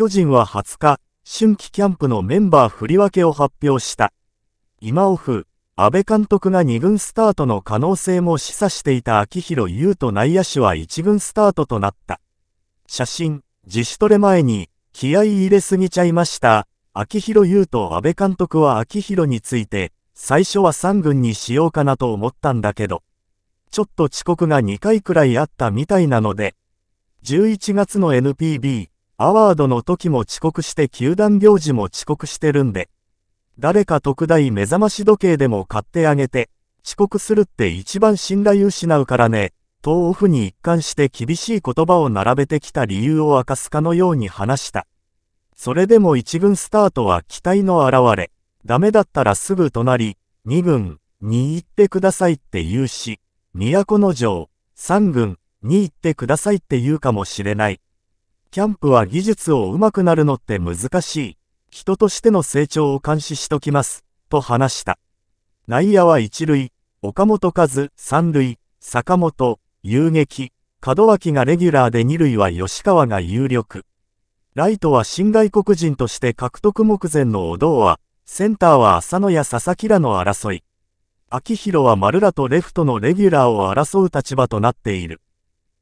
巨人は20日、春季キャンプのメンバー振り分けを発表した。今オフ、安倍監督が2軍スタートの可能性も示唆していた秋広優と内野手は1軍スタートとなった。写真、自主トレ前に、気合入れすぎちゃいました。秋広優と安倍監督は秋広について、最初は3軍にしようかなと思ったんだけど、ちょっと遅刻が2回くらいあったみたいなので、11月の NPB、アワードの時も遅刻して球団行事も遅刻してるんで、誰か特大目覚まし時計でも買ってあげて、遅刻するって一番信頼失うからね、とオフに一貫して厳しい言葉を並べてきた理由を明かすかのように話した。それでも1軍スタートは期待の表れ、ダメだったらすぐ隣、2軍、に行ってくださいって言うし、都の城、3軍、に行ってくださいって言うかもしれない。キャンプは技術を上手くなるのって難しい。人としての成長を監視しときます。と話した。内野は一塁、岡本和、三塁、坂本、遊撃、門脇がレギュラーで二塁は吉川が有力。ライトは新外国人として獲得目前の小道は、センターは浅野や佐々木らの争い。秋広は丸らとレフトのレギュラーを争う立場となっている。